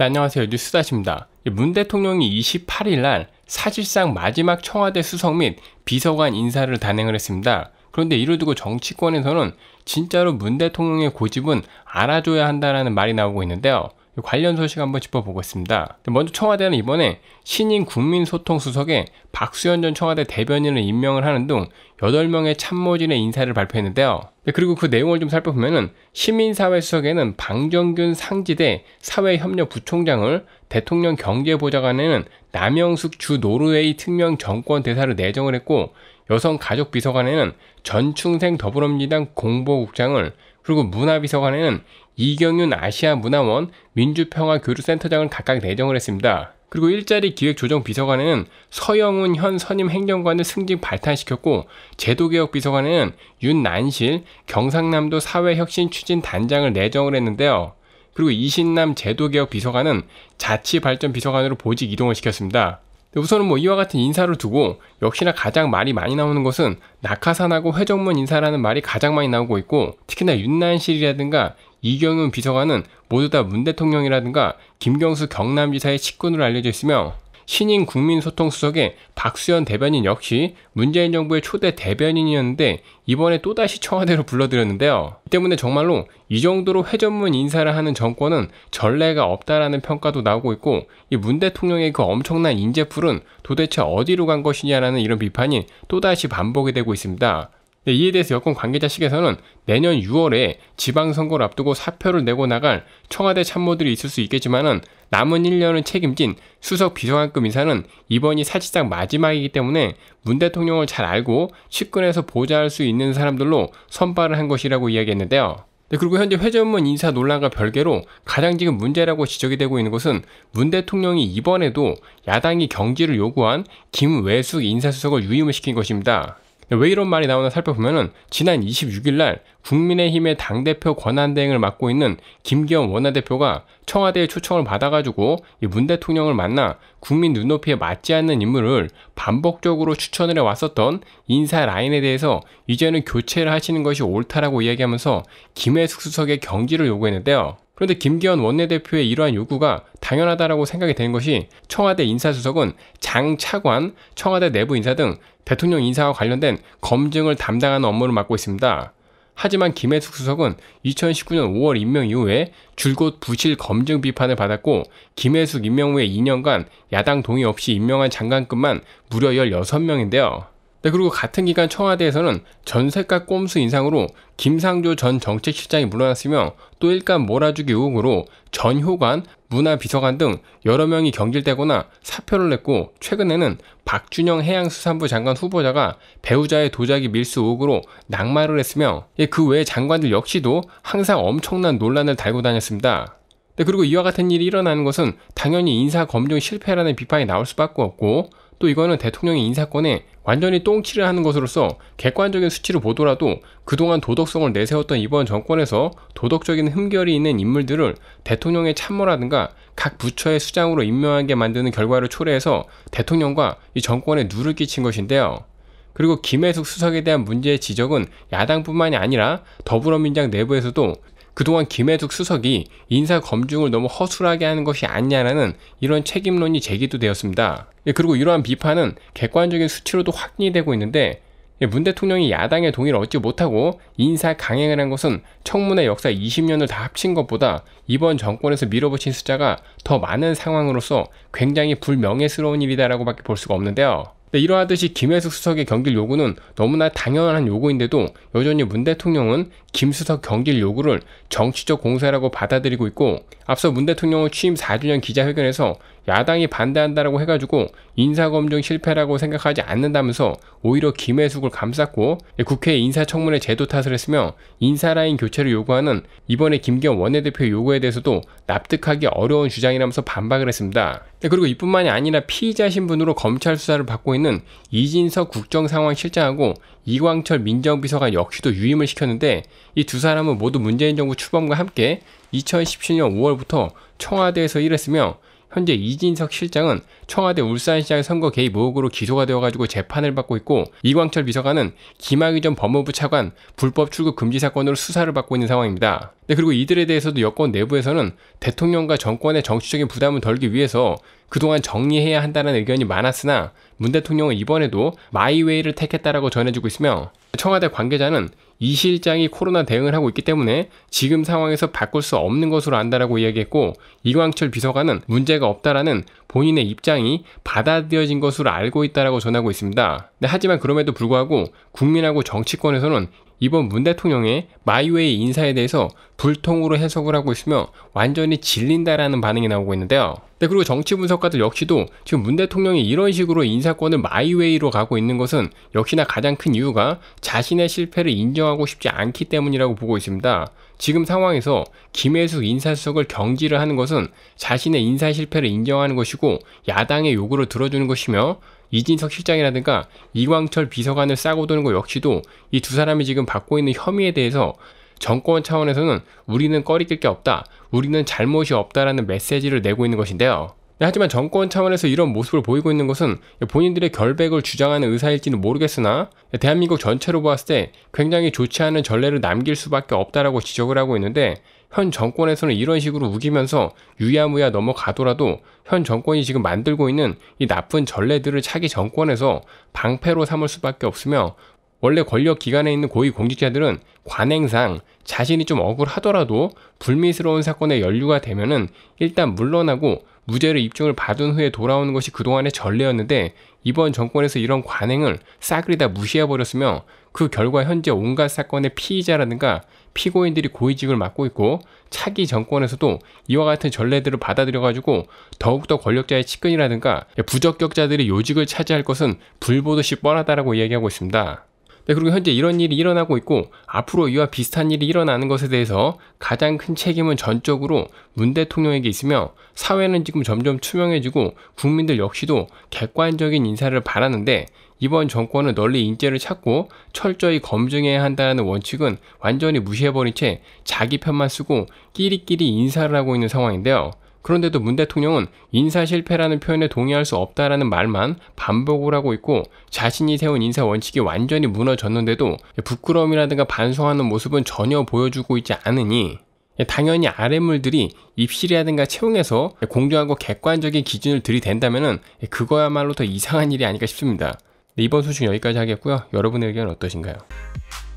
네, 안녕하세요. 뉴스다십니다. 문 대통령이 28일 날 사실상 마지막 청와대 수석 및 비서관 인사를 단행을 했습니다. 그런데 이를 두고 정치권에서는 진짜로 문 대통령의 고집은 알아줘야 한다라는 말이 나오고 있는데요. 관련 소식 한번 짚어보겠습니다. 먼저 청와대는 이번에 신인 국민소통수석에 박수현 전 청와대 대변인을 임명을 하는 등 8명의 참모진의 인사를 발표했는데요. 그리고 그 내용을 좀살펴보면 시민사회수석에는 방정균 상지대 사회협력부총장을 대통령 경제보좌관에는 남영숙 주 노르웨이 특명 정권 대사를 내정을 했고 여성가족비서관에는 전충생 더불어민주당 공보국장을 그리고 문화비서관에는 이경윤 아시아문화원 민주평화교류센터장을 각각 내정을 했습니다. 그리고 일자리 기획조정비서관에는 서영훈 현 선임 행정관을 승직 발탄시켰고 제도개혁비서관에는 윤난실 경상남도 사회혁신추진단장을 내정을 했는데요. 그리고 이신남 제도개혁비서관은 자치발전비서관으로 보직 이동을 시켰습니다. 우선은 뭐 이와 같은 인사를 두고 역시나 가장 말이 많이 나오는 것은 낙하산하고 회전문 인사라는 말이 가장 많이 나오고 있고 특히나 윤난실이라든가 이경윤 비서관은 모두 다 문 대통령이라든가 김경수 경남지사의 식근으로 알려져 있으며 신인 국민소통수석의 박수현 대변인 역시 문재인 정부의 초대 대변인이었는데 이번에 또다시 청와대로 불러들였는데요. 이 때문에 정말로 이 정도로 회전문 인사를 하는 정권은 전례가 없다라는 평가도 나오고 있고 이 문 대통령의 그 엄청난 인재풀은 도대체 어디로 간 것이냐라는 이런 비판이 또다시 반복이 되고 있습니다. 네, 이에 대해서 여권 관계자식에서는 내년 6월에 지방선거를 앞두고 사표를 내고 나갈 청와대 참모들이 있을 수 있겠지만은 남은 1년을 책임진 수석 비서관급 인사는 이번이 사실상 마지막이기 때문에 문 대통령을 잘 알고 측근에서 보좌할 수 있는 사람들로 선발을 한 것이라고 이야기했는데요. 네, 그리고 현재 회전문 인사 논란과 별개로 가장 지금 문제라고 지적이 되고 있는 것은 문 대통령이 이번에도 야당이 경질를 요구한 김외숙 인사수석을 유임을 시킨 것입니다. 왜 이런 말이 나오나 살펴보면은 지난 26일 날 국민의힘의 당대표 권한대행을 맡고 있는 김기현 원내대표가 청와대의 초청을 받아가지고 문 대통령을 만나 국민 눈높이에 맞지 않는 인물을 반복적으로 추천을 해왔었던 인사 라인에 대해서 이제는 교체를 하시는 것이 옳다라고 이야기하면서 김혜숙 수석의 경지를 요구했는데요. 그런데 김기현 원내대표의 이러한 요구가 당연하다라고 생각이 된 것이 청와대 인사수석은 장차관, 청와대 내부 인사 등 대통령 인사와 관련된 검증을 담당하는 업무를 맡고 있습니다. 하지만 김혜숙 수석은 2019년 5월 임명 이후에 줄곧 부실 검증 비판을 받았고 김혜숙 임명 후에 2년간 야당 동의 없이 임명한 장관급만 무려 16명인데요. 네, 그리고 같은 기간 청와대에서는 전세가 꼼수 인상으로 김상조 전 정책실장이 물러났으며 또 일감 몰아주기 의혹으로 전효관, 문화비서관 등 여러 명이 경질되거나 사표를 냈고 최근에는 박준영 해양수산부 장관 후보자가 배우자의 도자기 밀수 의혹으로 낙마를 했으며 예, 그외 장관들 역시도 항상 엄청난 논란을 달고 다녔습니다. 네, 그리고 이와 같은 일이 일어나는 것은 당연히 인사검증 실패라는 비판이 나올 수밖에 없고 또 이거는 대통령이 인사권에 완전히 똥칠을 하는 것으로서 객관적인 수치를 보더라도 그동안 도덕성을 내세웠던 이번 정권에서 도덕적인 흠결이 있는 인물들을 대통령의 참모라든가 각 부처의 수장으로 임명하게 만드는 결과를 초래해서 대통령과 이 정권에 누를 끼친 것인데요. 그리고 김혜숙 수석에 대한 문제의 지적은 야당뿐만이 아니라 더불어민주당 내부에서도 그동안 김혜숙 수석이 인사 검증을 너무 허술하게 하는 것이 아니냐라는 이런 책임론이 제기도 되었습니다. 예, 그리고 이러한 비판은 객관적인 수치로도 확인이 되고 있는데 예, 문 대통령이 야당의 동의를 얻지 못하고 인사 강행을 한 것은 청문회 역사 20년을 다 합친 것보다 이번 정권에서 밀어붙인 숫자가 더 많은 상황으로서 굉장히 불명예스러운 일이다라고 밖에 볼 수가 없는데요. 근 네, 이러하듯이 김혜숙 수석의 경질 요구는 너무나 당연한 요구인데도 여전히 문 대통령은 김 수석 경질 요구를 정치적 공세라고 받아들이고 있고 앞서 문 대통령은 취임 4주년 기자회견에서 야당이 반대한다라고 해가지고 인사검증 실패라고 생각하지 않는다면서 오히려 김혜숙을 감쌌고 예, 국회 인사청문회 제도 탓을 했으며 인사라인 교체를 요구하는 이번에 김기현 원내대표 요구에 대해서도 납득하기 어려운 주장이라면서 반박을 했습니다. 네, 그리고 이뿐만이 아니라 피의자 신분으로 검찰 수사를 받고 있는 경우에는 이진석 국정상황실장하고 이광철 민정비서관 역시도 유임을 시켰는데 이 두 사람은 모두 문재인 정부 출범과 함께 2017년 5월부터 청와대에서 일했으며 현재 이진석 실장은 청와대 울산시장 선거 개입 의혹으로 기소가 되어가지고 재판을 받고 있고 이광철 비서관은 김학의 전 법무부 차관 불법 출국 금지 사건으로 수사를 받고 있는 상황입니다. 네, 그리고 이들에 대해서도 여권 내부에서는 대통령과 정권의 정치적인 부담을 덜기 위해서 그동안 정리해야 한다는 의견이 많았으나 문 대통령은 이번에도 마이웨이를 택했다라고 전해주고 있으며 청와대 관계자는 이 실장이 코로나 대응을 하고 있기 때문에 지금 상황에서 바꿀 수 없는 것으로 안다라고 이야기했고 이광철 비서관은 문제가 없다라는 본인의 입장이 받아들여진 것으로 알고 있다라고 전하고 있습니다. 네, 하지만 그럼에도 불구하고 국민하고 정치권에서는 이번 문 대통령의 마이웨이 인사에 대해서 불통으로 해석을 하고 있으며 완전히 질린다라는 반응이 나오고 있는데요. 네, 그리고 정치 분석가들 역시도 지금 문 대통령이 이런 식으로 인사권을 마이웨이로 가고 있는 것은 역시나 가장 큰 이유가 자신의 실패를 인정하고 싶지 않기 때문이라고 보고 있습니다. 지금 상황에서 김혜숙 인사수석을 경질을 하는 것은 자신의 인사 실패를 인정하는 것이고 야당의 요구를 들어주는 것이며 이진석 실장이라든가 이광철 비서관을 싸고 도는 것 역시도 이 두 사람이 지금 받고 있는 혐의에 대해서 정권 차원에서는 우리는 꺼리낄 게 없다, 우리는 잘못이 없다라는 메시지를 내고 있는 것인데요. 네, 하지만 정권 차원에서 이런 모습을 보이고 있는 것은 본인들의 결백을 주장하는 의사일지는 모르겠으나 대한민국 전체로 보았을 때 굉장히 좋지 않은 전례를 남길 수밖에 없다라고 지적을 하고 있는데 현 정권에서는 이런 식으로 우기면서 유야무야 넘어가더라도 현 정권이 지금 만들고 있는 이 나쁜 전례들을 차기 정권에서 방패로 삼을 수밖에 없으며 원래 권력 기관에 있는 고위공직자들은 관행상 자신이 좀 억울하더라도 불미스러운 사건에 연루가 되면은 일단 물러나고 무죄를 입증을 받은 후에 돌아오는 것이 그동안의 전례였는데 이번 정권에서 이런 관행을 싸그리 다 무시해버렸으며 그 결과 현재 온갖 사건의 피의자라든가 피고인들이 고위직을 맡고 있고 차기 정권에서도 이와 같은 전례들을 받아들여가지고 더욱더 권력자의 측근이라든가 부적격자들이 요직을 차지할 것은 불보듯이 뻔하다라고 이야기하고 있습니다. 네, 그리고 현재 이런 일이 일어나고 있고 앞으로 이와 비슷한 일이 일어나는 것에 대해서 가장 큰 책임은 전적으로 문 대통령에게 있으며 사회는 지금 점점 투명해지고 국민들 역시도 객관적인 인사를 바라는데 이번 정권은 널리 인재를 찾고 철저히 검증해야 한다는 원칙은 완전히 무시해버린 채 자기 편만 쓰고 끼리끼리 인사를 하고 있는 상황인데요. 그런데도 문 대통령은 인사 실패라는 표현에 동의할 수 없다라는 말만 반복을 하고 있고 자신이 세운 인사 원칙이 완전히 무너졌는데도 부끄러움이라든가 반성하는 모습은 전혀 보여주고 있지 않으니 당연히 아랫물들이 입실이라든가 채용에서 공정하고 객관적인 기준을 들이댄다면 그거야말로 더 이상한 일이 아닐까 싶습니다. 네, 이번 소식 여기까지 하겠고요. 여러분의 의견 은 어떠신가요?